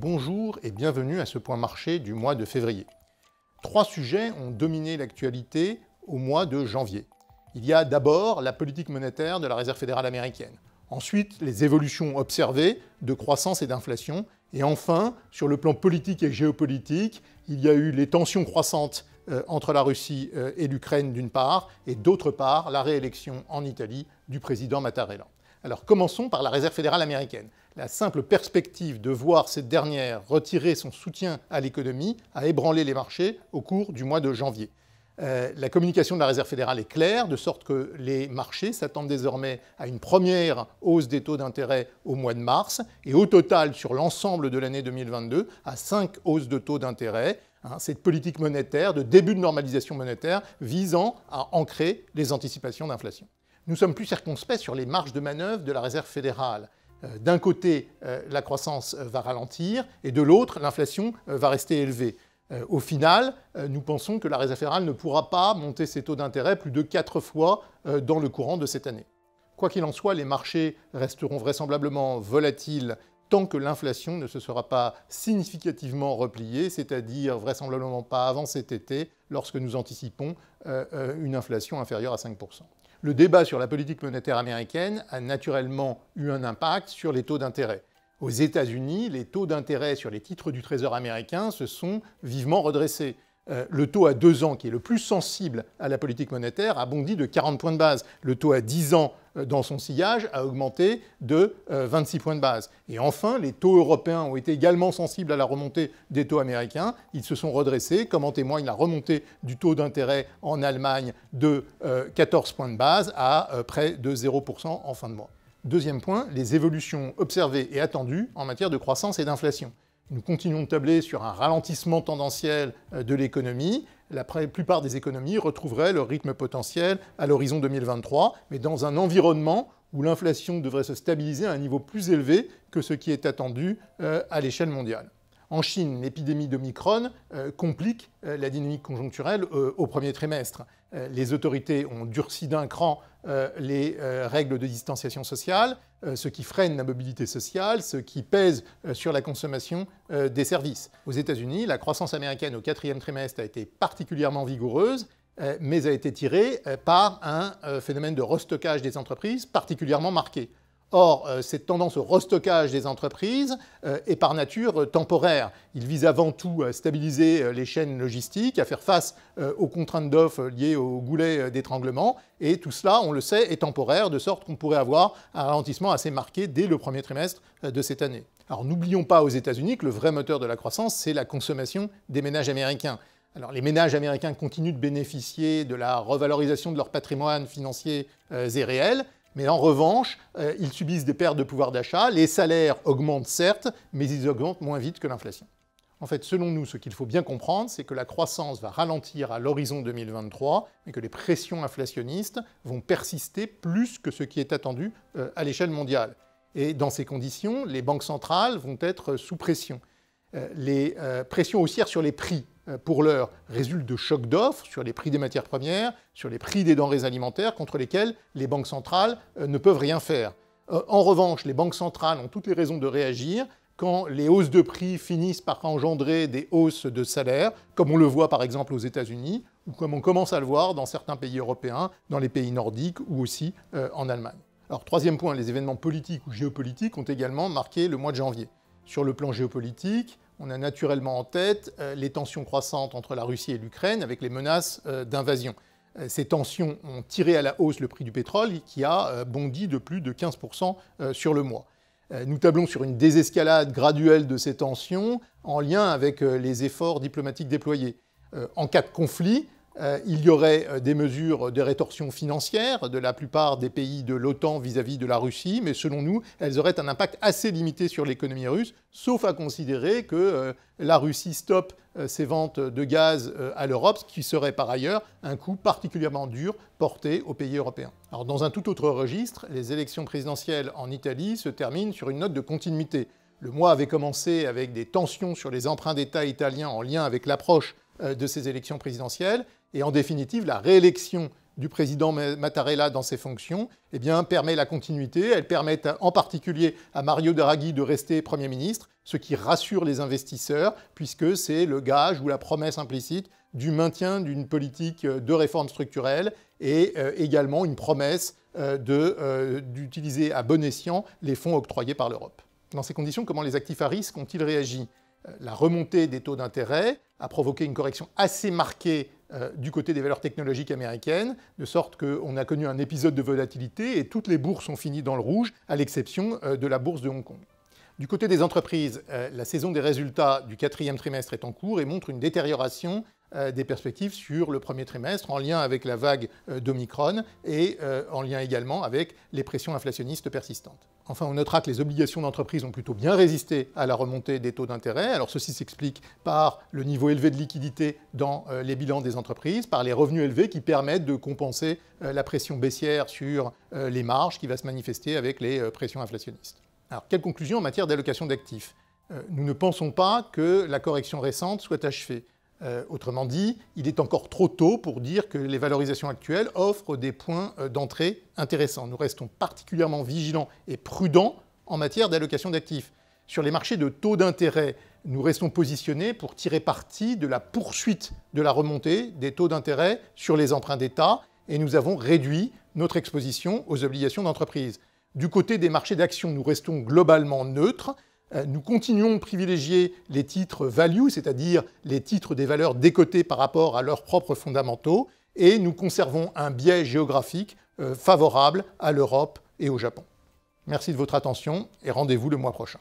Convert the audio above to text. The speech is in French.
Bonjour et bienvenue à ce point marché du mois de février. Trois sujets ont dominé l'actualité au mois de janvier. Il y a d'abord la politique monétaire de la Réserve fédérale américaine, ensuite les évolutions observées de croissance et d'inflation, et enfin, sur le plan politique et géopolitique, il y a eu les tensions croissantes euh, entre la Russie euh, et l'Ukraine d'une part, et d'autre part, la réélection en Italie du président Mattarella. Alors commençons par la Réserve fédérale américaine. La simple perspective de voir cette dernière retirer son soutien à l'économie a ébranlé les marchés au cours du mois de janvier. Euh, la communication de la Réserve fédérale est claire, de sorte que les marchés s'attendent désormais à une première hausse des taux d'intérêt au mois de mars et au total sur l'ensemble de l'année 2022 à cinq hausses de taux d'intérêt. Hein, cette politique monétaire de début de normalisation monétaire visant à ancrer les anticipations d'inflation. Nous sommes plus circonspects sur les marges de manœuvre de la Réserve fédérale. Euh, d'un côté, euh, la croissance euh, va ralentir et de l'autre, l'inflation va rester élevée. Au final, nous pensons que la Réserve fédérale ne pourra pas monter ses taux d'intérêt plus de 4 fois dans le courant de cette année. Quoi qu'il en soit, les marchés resteront vraisemblablement volatiles tant que l'inflation ne se sera pas significativement repliée, c'est-à-dire vraisemblablement pas avant cet été, lorsque nous anticipons euh, euh, une inflation inférieure à 5%. Le débat sur la politique monétaire américaine a naturellement eu un impact sur les taux d'intérêt. Aux États-Unis, les taux d'intérêt sur les titres du Trésor américain se sont vivement redressés. Euh, le taux à 2 ans, qui est le plus sensible à la politique monétaire, a bondi de 40 points de base. Le taux à 10 ans euh, dans son sillage a augmenté de 26 euh, points de base. Et enfin, les taux européens ont été également sensibles à la remontée des taux américains. Ils se sont redressés, comme en témoigne la remontée du taux d'intérêt en Allemagne de 14 points de base à près de 0% en fin de mois. Deuxième point, les évolutions observées et attendues en matière de croissance et d'inflation nous continuons de tabler sur un ralentissement tendanciel euh, de l'économie, la plupart des économies retrouveraient leur rythme potentiel à l'horizon 2023, mais dans un environnement où l'inflation devrait se stabiliser à un niveau plus élevé que ce qui est attendu euh, à l'échelle mondiale. En Chine, l'épidémie de Micron euh, complique la dynamique conjoncturelle au premier trimestre. les autorités ont durci d'un cran euh, les euh, règles de distanciation sociale, euh, ce qui freine la mobilité sociale, ce qui pèse sur la consommation des services. Aux États-Unis, la croissance américaine au quatrième trimestre a été particulièrement vigoureuse, mais a été tirée par un phénomène de restockage des entreprises particulièrement marqué. Or, euh, cette tendance au restockage des entreprises euh, est par nature euh, temporaire. Il vise avant tout à stabiliser les chaînes logistiques, à faire face aux contraintes d'offres liées aux goulets d'étranglement. Et tout cela, on le sait, est temporaire, de sorte qu'on pourrait avoir un ralentissement assez marqué dès le premier trimestre de cette année. Alors n'oublions pas aux États-Unis que le vrai moteur de la croissance, c'est la consommation des ménages américains. Alors, les ménages américains continuent de bénéficier de la revalorisation de leur patrimoine financier et réel, mais en revanche, euh, ils subissent des pertes de pouvoir d'achat, les salaires augmentent certes, mais ils augmentent moins vite que l'inflation. En fait, selon nous, ce qu'il faut bien comprendre, c'est que la croissance va ralentir à l'horizon 2023 et que les pressions inflationnistes vont persister plus que ce qui est attendu euh, à l'échelle mondiale. Et dans ces conditions, les banques centrales vont être sous pression. Euh, les euh, pressions haussières sur les prix euh, pour l'heure résultent de chocs d'offres sur les prix des matières premières, sur les prix des denrées alimentaires contre lesquels les banques centrales ne peuvent rien faire. En revanche, les banques centrales ont toutes les raisons de réagir quand les hausses de prix finissent par engendrer des hausses de salaires, comme on le voit par exemple aux États-Unis, ou comme on commence à le voir dans certains pays européens, dans les pays nordiques ou aussi en Allemagne. Alors troisième point, les événements politiques ou géopolitiques ont également marqué le mois de janvier. Sur le plan géopolitique, on a naturellement en tête euh, les tensions croissantes entre la Russie et l'Ukraine avec les menaces euh, d'invasion. Euh, ces tensions ont tiré à la hausse le prix du pétrole qui a bondi de plus de 15% sur le mois. Nous tablons sur une désescalade graduelle de ces tensions en lien avec les efforts diplomatiques déployés. En cas de conflit, euh, il y aurait euh, des mesures de rétorsion financière de la plupart des pays de l'OTAN vis-à-vis de la Russie, mais selon nous, elles auraient un impact assez limité sur l'économie russe, sauf à considérer que euh, la Russie stoppe ses ventes de gaz à l'Europe, ce qui serait par ailleurs un coût particulièrement dur porté aux pays européens. Alors dans un tout autre registre, les élections présidentielles en Italie se terminent sur une note de continuité. Le mois avait commencé avec des tensions sur les emprunts d'État italiens en lien avec l'approche de ces élections présidentielles. Et en définitive, la réélection du président Mattarella dans ses fonctions eh bien, permet la continuité. Elle permet en particulier à Mario Draghi de rester Premier ministre, ce qui rassure les investisseurs, puisque c'est le gage ou la promesse implicite du maintien d'une politique euh, de réforme structurelle et euh, également une promesse euh, de d'utiliser à bon escient les fonds octroyés par l'Europe. Dans ces conditions, comment les actifs à risque ont-ils réagi La remontée des taux d'intérêt a provoqué une correction assez marquée euh, du côté des valeurs technologiques américaines, de sorte qu'on a connu un épisode de volatilité et toutes les bourses ont fini dans le rouge, à l'exception euh, de la bourse de Hong Kong. Du côté des entreprises, euh, la saison des résultats du quatrième trimestre est en cours et montre une détérioration euh, des perspectives sur le premier trimestre en lien avec la vague euh, d'Omicron et euh, en lien également avec les pressions inflationnistes persistantes. Enfin, on notera que les obligations d'entreprise ont plutôt bien résisté à la remontée des taux d'intérêt. Alors ceci s'explique par le niveau élevé de liquidité dans les bilans des entreprises, par les revenus élevés qui permettent de compenser la pression baissière sur les marges qui va se manifester avec les pressions inflationnistes. Alors, quelle conclusion en matière d'allocation d'actifs Nous ne pensons pas que la correction récente soit achevée. Euh, autrement dit, il est encore trop tôt pour dire que les valorisations actuelles offrent des points euh, d'entrée intéressants. Nous restons particulièrement vigilants et prudents en matière d'allocation d'actifs. Sur les marchés de taux d'intérêt, nous restons positionnés pour tirer parti de la poursuite de la remontée des taux d'intérêt sur les emprunts d'État et nous avons réduit notre exposition aux obligations d'entreprise. Du côté des marchés d'actions, nous restons globalement neutres euh, nous continuons de privilégier les titres value, c'est-à-dire les titres des valeurs décotées par rapport à leurs propres fondamentaux, et nous conservons un biais géographique euh, favorable à l'Europe et au Japon. Merci de votre attention et rendez-vous le mois prochain.